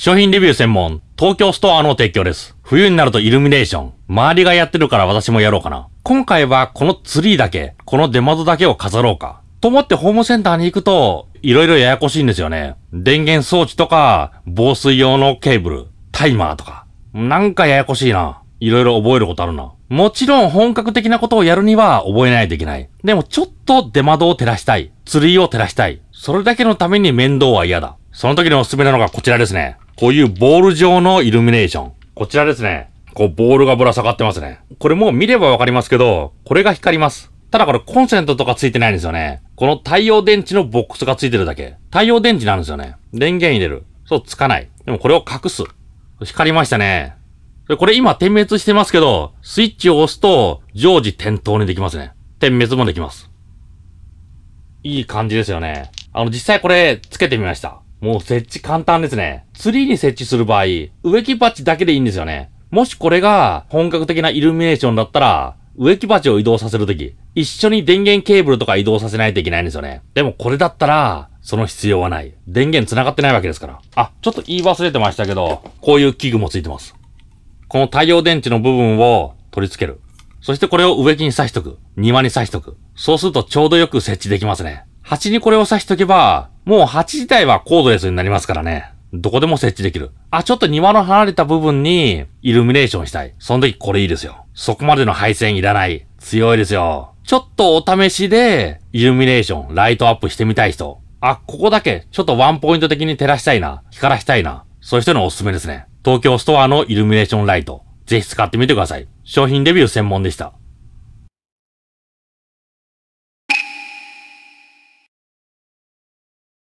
商品レビュー専門、東京ストアの提供です。冬になるとイルミネーション。周りがやってるから私もやろうかな。今回はこのツリーだけ、この出窓だけを飾ろうか。と思ってホームセンターに行くと、いろいろややこしいんですよね。電源装置とか、防水用のケーブル、タイマーとか。なんかややこしいな。いろいろ覚えることあるな。もちろん本格的なことをやるには覚えないといけない。でもちょっと出窓を照らしたい。ツリーを照らしたい。それだけのために面倒は嫌だ。その時におすすめなのがこちらですね。こういうボール状のイルミネーション。こちらですね。こう、ボールがぶら下がってますね。これもう見ればわかりますけど、これが光ります。ただこれコンセントとかついてないんですよね。この太陽電池のボックスがついてるだけ。太陽電池なんですよね。電源入れる。そう、つかない。でもこれを隠す。光りましたね。これ今点滅してますけど、スイッチを押すと常時点灯にできますね。点滅もできます。いい感じですよね。あの、実際これつけてみました。もう設置簡単ですね。ツリーに設置する場合、植木鉢だけでいいんですよね。もしこれが本格的なイルミネーションだったら、植木鉢を移動させるとき、一緒に電源ケーブルとか移動させないといけないんですよね。でもこれだったら、その必要はない。電源繋がってないわけですから。あ、ちょっと言い忘れてましたけど、こういう器具もついてます。この太陽電池の部分を取り付ける。そしてこれを植木に刺しとく。庭に刺しとく。そうするとちょうどよく設置できますね。鉢にこれを刺しとけば、もう鉢自体はコードレスになりますからね。どこでも設置できる。あ、ちょっと庭の離れた部分にイルミネーションしたい。その時これいいですよ。そこまでの配線いらない。強いですよ。ちょっとお試しでイルミネーション、ライトアップしてみたい人。あ、ここだけ、ちょっとワンポイント的に照らしたいな。光らしたいな。そういう人のおすすめですね。東京ストアのイルミネーションライト。ぜひ使ってみてください。商品レビュー専門でした。